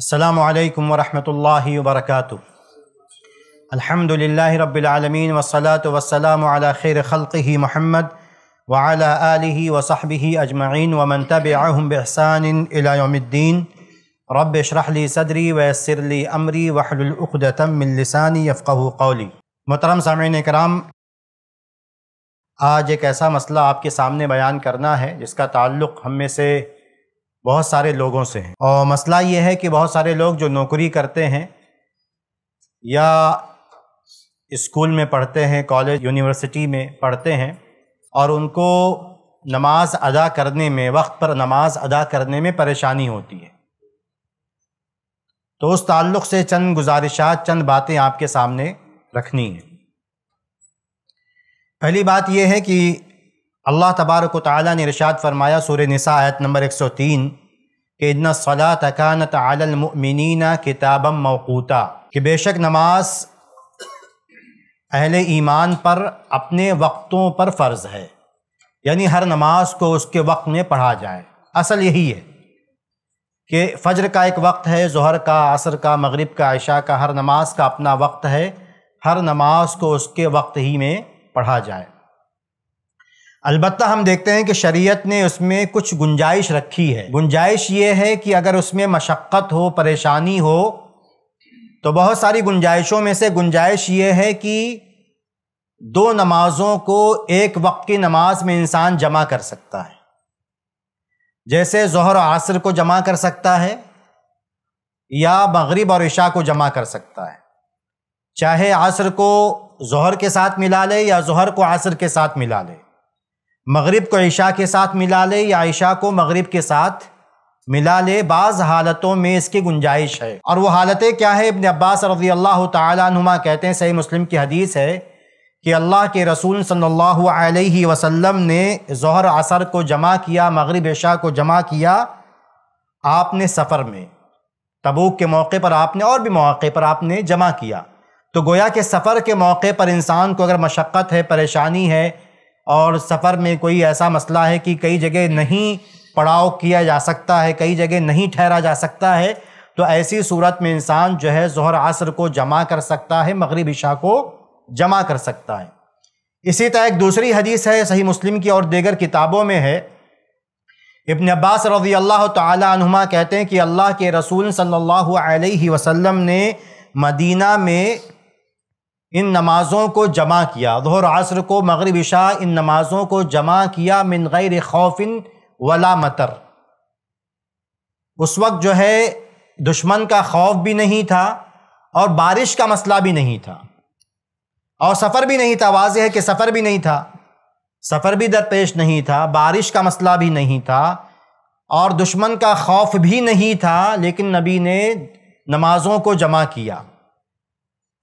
अल्लाम वरहमल वर्क अलहमदिल्ला रबालमीन वसलात वसलाम खैर खल ही महमद वाला आलि वसाहबी अजमैन वमन तब बहसान रब शरहली सदरी वसरली अमरी वहलतमिलसानी यफ़्क़ कौली मोहतरम सामीन कराम आज एक ऐसा मसला आपके सामने बयान करना है जिसका ताल्लुक़ हम में से बहुत सारे लोगों से हैं और मसला ये है कि बहुत सारे लोग जो नौकरी करते हैं या स्कूल में पढ़ते हैं कॉलेज यूनिवर्सिटी में पढ़ते हैं और उनको नमाज अदा करने में वक्त पर नमाज अदा करने में परेशानी होती है तो उस ताल्लुक़ से चंद गुजारिशात चंद बातें आपके सामने रखनी हैं पहली बात यह है कि अल्लाह तबारक ने रिशात फरमाया सूर नसा आयत नंबर एक सौ तीन के इतना सला तकानत आलमिन किताबम मौकूता कि बेशक नमाज अहल ईमान पर अपने वक्तों पर फ़र्ज़ है यानी हर नमाज को उसके वक्त में पढ़ा जाए असल यही है कि फ़जर का एक वक्त है जहर का असर का मगरब का आयशा का हर नमाज का अपना वक्त है हर नमाज को उसके वक्त ही में पढ़ा जाए अलबत् हम देखते हैं कि शरीयत ने उसमें कुछ गुंजाइश रखी है गुंजाइश ये है कि अगर उसमें मशक्क़त हो परेशानी हो तो बहुत सारी गुंजाइशों में से गुंजाइश ये है कि दो नमाज़ों को एक वक्त की नमाज में इंसान जमा कर सकता है जैसे जहर आसर को जमा कर सकता है या मगरब और ईशा को जमा कर सकता है चाहे आसर को जहर के साथ मिला ले या जहर को आसर के साथ मिला ले मगरिब को ईशा के साथ मिला ले या ईशा को मगरिब के साथ मिला ले बाज़ हालतों में इसकी गुंजाइश है और वो हालतें क्या है इबन अब्बास रजी अल्लाह तुमा कहते हैं सही मुस्लिम की हदीस है कि अल्लाह के रसूल सल्लल्लाहु अलैहि वसल्लम ने जहर असर को जमा किया मगरब ईशा को जमा किया आपने सफ़र में तबूक के मौके पर आपने और भी मौके पर आपने जमा किया तो गोया के सफ़र के मौके पर इंसान को अगर मशक्क़त है परेशानी है और सफ़र में कोई ऐसा मसला है कि कई जगह नहीं पड़ाव किया जा सकता है कई जगह नहीं ठहरा जा सकता है तो ऐसी सूरत में इंसान जो है जहर असर को जमा कर सकता है मगरब इशा को जमा कर सकता है इसी तरह एक दूसरी हदीस है सही मुस्लिम की और दीगर किताबों में है इबन अब्बास रजी अल्लाह तुमा कहते हैं कि अल्लाह के रसूल सल्लल्लाहु अलैहि वसल्लम ने मदीना में इन नमाज़ों को जमा किया दोहर आसर को मगरब शाह इन नमाज़ों को जमा किया मिन गैर खौफिन वला मतर उस वक्त जो है दुश्मन का खौफ भी नहीं था और बारिश का मसला भी नहीं था और सफ़र भी नहीं था वाज है कि सफ़र भी नहीं था सफ़र भी दरपेश नहीं था बारिश का मसला भी नहीं था और दुश्मन का खौफ भी नहीं था लेकिन नबी ने नमाज़ों को जमा किया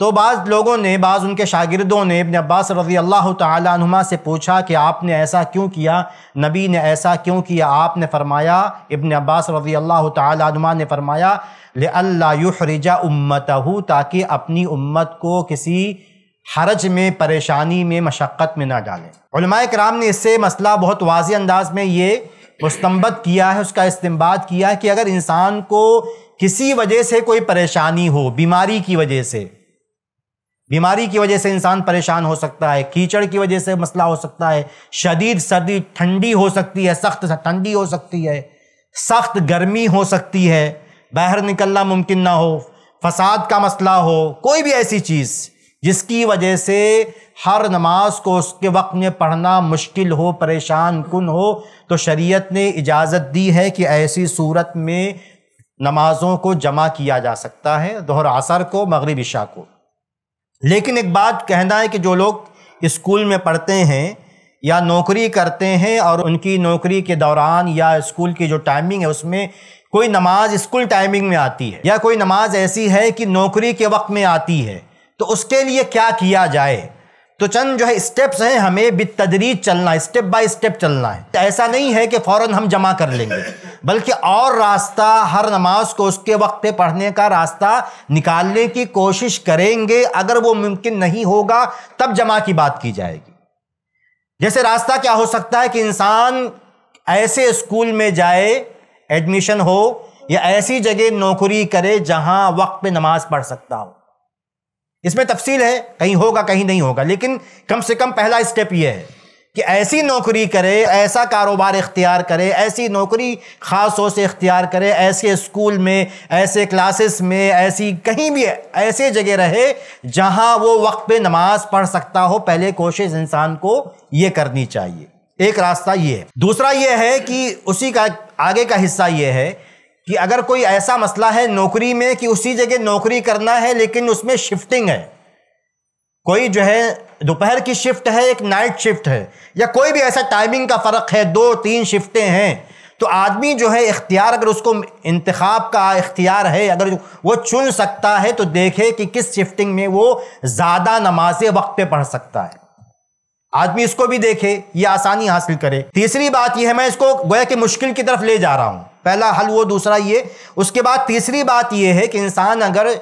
तो बाज़ लोगों ने बाज़ उनके शागिदों ने इबन अब्बास रज़ी अल्लाह तुमा से पूछा कि आपने ऐसा क्यों किया नबी ने ऐसा क्यों किया आपने फ़रमाया इबन अब्बास रज़ी अल्लाह तुमा ने फ़रमाया लल्लाजा उम्मत हूँ ताकि अपनी उम्मत को किसी हरज में परेशानी में मशक्क़त में ना डालें कराम ने इससे मसला बहुत वाजी अंदाज में ये मुस्तमत किया है उसका इस्तेमाल किया है कि अगर इंसान को किसी वजह से कोई परेशानी हो बीमारी की वजह से बीमारी की वजह से इंसान परेशान हो सकता है कीचड़ की वजह से मसला हो सकता है शदीद सर्दी ठंडी हो सकती है सख्त ठंडी हो सकती है सख्त गर्मी हो सकती है बाहर निकलना मुमकिन ना हो फसाद का मसला हो कोई भी ऐसी चीज़ जिसकी वजह से हर नमाज को उसके वक्त में पढ़ना मुश्किल हो परेशान कन हो तो शरीयत ने इजाज़त दी है कि ऐसी सूरत में नमाज़ों को जमा किया जा सकता है दोहर असर को मगरब इशा को लेकिन एक बात कहना है कि जो लोग स्कूल में पढ़ते हैं या नौकरी करते हैं और उनकी नौकरी के दौरान या स्कूल की जो टाइमिंग है उसमें कोई नमाज स्कूल टाइमिंग में आती है या कोई नमाज ऐसी है कि नौकरी के वक्त में आती है तो उसके लिए क्या किया जाए तो चंद जो है स्टेप्स हैं हमें भी तदरीज चलना है स्टेप बाय स्टेप चलना है तो ऐसा नहीं है कि फ़ौरन हम जमा कर लेंगे बल्कि और रास्ता हर नमाज को उसके वक्त पे पढ़ने का रास्ता निकालने की कोशिश करेंगे अगर वो मुमकिन नहीं होगा तब जमा की बात की जाएगी जैसे रास्ता क्या हो सकता है कि इंसान ऐसे स्कूल में जाए एडमिशन हो या ऐसी जगह नौकरी करे जहाँ वक्त पर नमाज पढ़ सकता हो इसमें तफसील है कहीं होगा कहीं नहीं होगा लेकिन कम से कम पहला स्टेप ये है कि ऐसी नौकरी करे ऐसा कारोबार इख्तियार करे ऐसी नौकरी ख़ास तौर से इख्तियार करे ऐसे स्कूल में ऐसे क्लासेस में ऐसी कहीं भी ऐसे जगह रहे जहां वो वक्त पे नमाज पढ़ सकता हो पहले कोशिश इंसान को ये करनी चाहिए एक रास्ता ये है दूसरा ये है कि उसी का आगे का हिस्सा ये है कि अगर कोई ऐसा मसला है नौकरी में कि उसी जगह नौकरी करना है लेकिन उसमें शिफ्टिंग है कोई जो है दोपहर की शिफ्ट है एक नाइट शिफ्ट है या कोई भी ऐसा टाइमिंग का फ़र्क है दो तीन शिफ्टें हैं तो आदमी जो है इख्तियार अगर उसको इंतखब का इख्तियार है अगर वो चुन सकता है तो देखे कि किस शिफ्टिंग में वो ज़्यादा नमाज वक्त पे पढ़ सकता है आदमी इसको भी देखे ये आसानी हासिल करे तीसरी बात यह है मैं इसको गोया कि मुश्किल की तरफ ले जा रहा हूँ पहला हल वो दूसरा ये उसके बाद तीसरी बात यह है कि इंसान अगर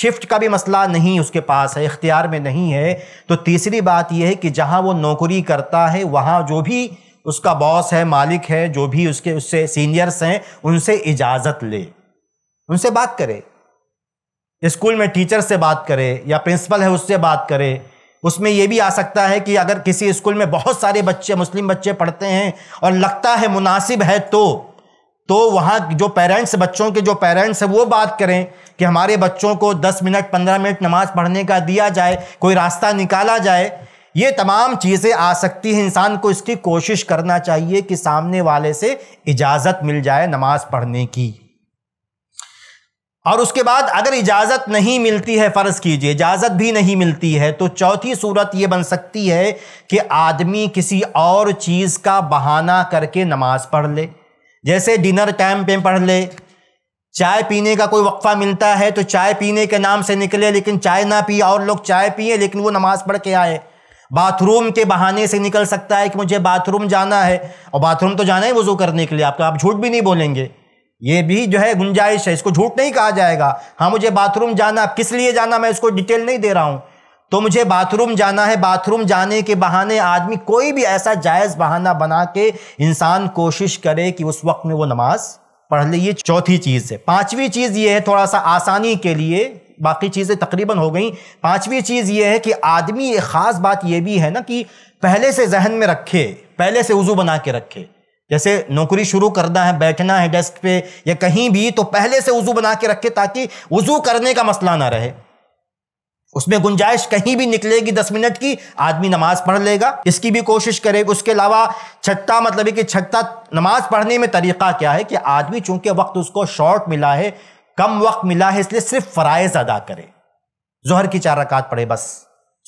शिफ्ट का भी मसला नहीं उसके पास है इख्तियार में नहीं है तो तीसरी बात यह है कि जहाँ वो नौकरी करता है वहाँ जो भी उसका बॉस है मालिक है जो भी उसके उससे सीनियर्स हैं उनसे इजाज़त ले उनसे बात करे स्कूल में टीचर से बात करे या प्रिंसिपल है उससे बात करे उसमें यह भी आ सकता है कि अगर किसी स्कूल में बहुत सारे बच्चे मुस्लिम बच्चे पढ़ते हैं और लगता है मुनासिब है तो तो वहाँ जो पेरेंट्स बच्चों के जो पेरेंट्स हैं वो बात करें कि हमारे बच्चों को 10 मिनट 15 मिनट नमाज पढ़ने का दिया जाए कोई रास्ता निकाला जाए ये तमाम चीज़ें आ सकती हैं इंसान को इसकी कोशिश करना चाहिए कि सामने वाले से इजाज़त मिल जाए नमाज़ पढ़ने की और उसके बाद अगर इजाज़त नहीं मिलती है फ़र्ज़ कीजिए इजाज़त भी नहीं मिलती है तो चौथी सूरत ये बन सकती है कि आदमी किसी और चीज़ का बहाना करके नमाज़ पढ़ ले जैसे डिनर टाइम पे पढ़ ले चाय पीने का कोई वक्फ़ा मिलता है तो चाय पीने के नाम से निकले लेकिन चाय ना पिए और लोग चाय पिए लेकिन वो नमाज़ पढ़ के आए बाथरूम के बहाने से निकल सकता है कि मुझे बाथरूम जाना है और बाथरूम तो जाना है वज़ू करने के लिए आपका आप झूठ भी नहीं बोलेंगे ये भी जो है गुंजाइश है इसको झूठ नहीं कहा जाएगा हाँ मुझे बाथरूम जाना किस लिए जाना मैं इसको डिटेल नहीं दे रहा हूँ तो मुझे बाथरूम जाना है बाथरूम जाने के बहाने आदमी कोई भी ऐसा जायज़ बहाना बना के इंसान कोशिश करे कि उस वक्त में वो नमाज पढ़ ले ये चौथी चीज़ है पांचवी चीज़ ये है थोड़ा सा आसानी के लिए बाकी चीज़ें तकरीबन हो गई पांचवी चीज़ ये है कि आदमी एक ख़ास बात ये भी है ना कि पहले से जहन में रखे पहले से वज़ू बना के रखे जैसे नौकरी शुरू करना है बैठना है डेस्क पे या कहीं भी तो पहले से वजू बना के रखे ताकि वजू करने का मसला ना रहे उसमें गुंजाइश कहीं भी निकलेगी दस मिनट की आदमी नमाज पढ़ लेगा इसकी भी कोशिश करेगा उसके अलावा छत्ता मतलब कि छत्ता नमाज पढ़ने में तरीका क्या है कि आदमी चूंकि वक्त उसको शॉर्ट मिला है कम वक्त मिला है इसलिए सिर्फ फ़राइज़ अदा करे जहर की चार रकात पढ़े बस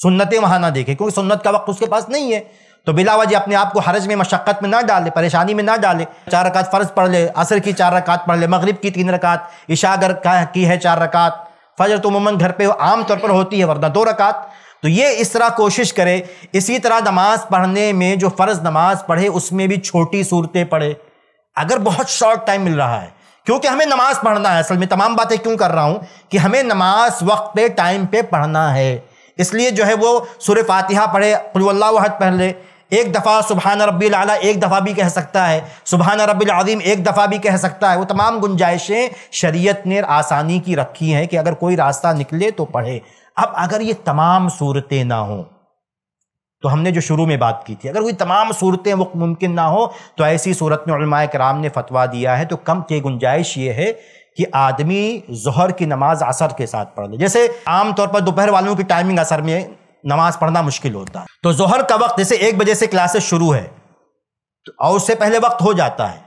सुन्नतें वहाँ ना देखे क्योंकि सुन्नत का वक्त उसके पास नहीं है तो बिलावजी अपने आप को हरज में मशक्क़त में ना डाले परेशानी में ना डाले चार रकात फ़र्ज़ पढ़ ले असर की चार रकात पढ़ ले मगरिब की तीन रकात इशागर का की है चार रकात फजर तो उमूमन घर पर आम तौर पर होती है वरना दो रकात तो ये इस तरह कोशिश करे इसी तरह नमाज पढ़ने में जो फ़र्ज़ नमाज पढ़े उसमें भी छोटी सूरतें पढ़े अगर बहुत शॉर्ट टाइम मिल रहा है क्योंकि हमें नमाज पढ़ना है असल में तमाम बातें क्यों कर रहा हूँ कि हमें नमाज वक्त पे टाइम पे पढ़ना है इसलिए जो है वो सुर फातिहा पढ़े पुल्ला वहद पढ़ ले एक दफ़ा सुबहान रबी आला एक दफ़ा भी कह सकता है सुबहान रबी अज़ीम एक दफ़ा भी कह सकता है वो तमाम गुंजाइशें शरीयत ने आसानी की रखी हैं कि अगर कोई रास्ता निकले तो पढ़े अब अगर ये तमाम सूरतें ना हों तो हमने जो शुरू में बात की थी अगर कोई तमाम सूरतें वो मुमकिन ना हो तो ऐसी सूरत में कराम ने फतवा दिया है तो कम की गुंजाइश ये है कि आदमी जहर की नमाज असर के साथ पढ़ ले जैसे आमतौर पर दोपहर वालों की टाइमिंग असर में नमाज पढ़ना मुश्किल होता है तो जोहर का वक्त जैसे एक बजे से क्लासेस शुरू है तो और उससे पहले वक्त हो जाता है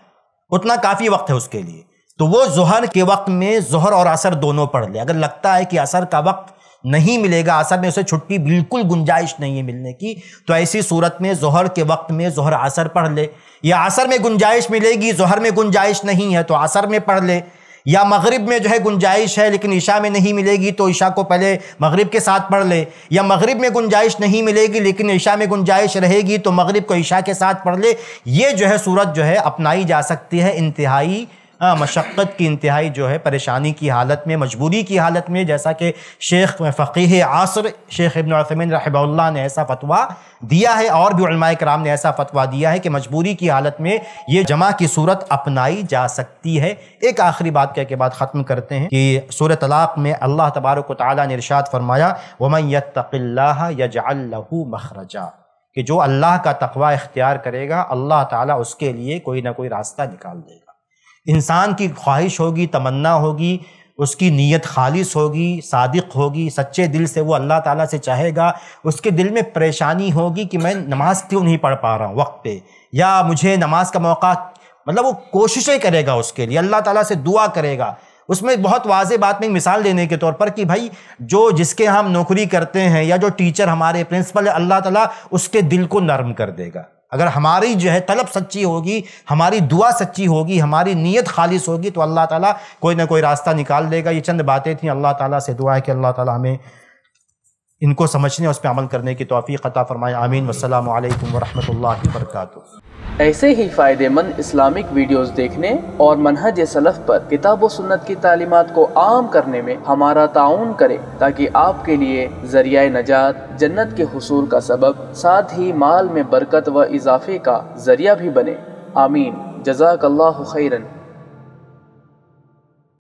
उतना काफ़ी वक्त है उसके लिए तो वो जोहर के वक्त में जोहर और असर दोनों पढ़ ले अगर लगता है कि असर का वक्त नहीं मिलेगा असर में उसे छुट्टी बिल्कुल गुंजाइश नहीं है मिलने की तो ऐसी सूरत में जहर के वक्त में जहर असर पढ़ ले या असर में गुंजाइश मिलेगी जहर में गुंजाइश नहीं है तो असर में पढ़ ले या मगरिब में जो है गुंजाइश है लेकिन ईशा में नहीं मिलेगी तो ईशा को पहले मगरिब के साथ पढ़ ले या मगरिब में गुंजाइश नहीं मिलेगी लेकिन ईशा में गुंजाइश रहेगी तो मगरिब को ईशा के साथ पढ़ ले ये जो है सूरत जो है अपनाई जा सकती है इंतहाई हाँ, मशक्क़त की इंतहाई जो है परेशानी की हालत में मजबूरी की हालत में जैसा कि शेख फ़कीह आसर शेख इबन असमिन ने ऐसा फतवा दिया है और भी कराम ने ऐसा फतवा दिया है कि मजबूरी की हालत में ये जमा की सूरत अपनाई जा सकती है एक आखिरी बात कह के बाद ख़त्म करते हैं कि सूर तलाक में अल्लाह तबारक ताली ने फरमाया वमन यतल्ला यजाल्लू मखरजा कि जो अल्लाह का तकवा इख्तियार करेगा अल्लाह ताला उसके लिए कोई ना कोई रास्ता निकाल देगा इंसान की ख्वाहिश होगी तमन्ना होगी उसकी नीयत ख़ालिश होगी सादिक होगी सच्चे दिल से वो अल्लाह ताला से चाहेगा उसके दिल में परेशानी होगी कि मैं नमाज़ क्यों नहीं पढ़ पा रहा हूँ वक्त पे या मुझे नमाज का मौका मतलब वो कोशिशें करेगा उसके लिए अल्लाह ताला से दुआ करेगा उसमें बहुत वाज बात में मिसाल देने के तौर पर कि भाई जो जिसके हम नौकरी करते हैं या जो टीचर हमारे प्रिंसिपल अल्लाह ताला उसके दिल को नरम कर देगा अगर हमारी जो है तलब सच्ची होगी हमारी दुआ सच्ची होगी हमारी नीयत खालिश होगी तो अल्लाह ताला कोई ना कोई रास्ता निकाल देगा ये चंद बातें थी अल्लाह ताला से दुआ है कि अल्लाह ताला हमें इनको समझने और उस पर अमल करने की तोफ़ी अता फ़रमाए आमीन वसलम वरहमल वर्क ऐसे ही फ़ायदेमंद इस्लामिक वीडियोस देखने और मनहज सलफ़ पर किताब सुन्नत की तालीमत को आम करने में हमारा ताउन करे ताकि आपके लिए जरिया नजात जन्नत के हसूल का सबब साथ ही माल में बरकत व इजाफे का जरिया भी बने आमीन जजाकल्ला खैरन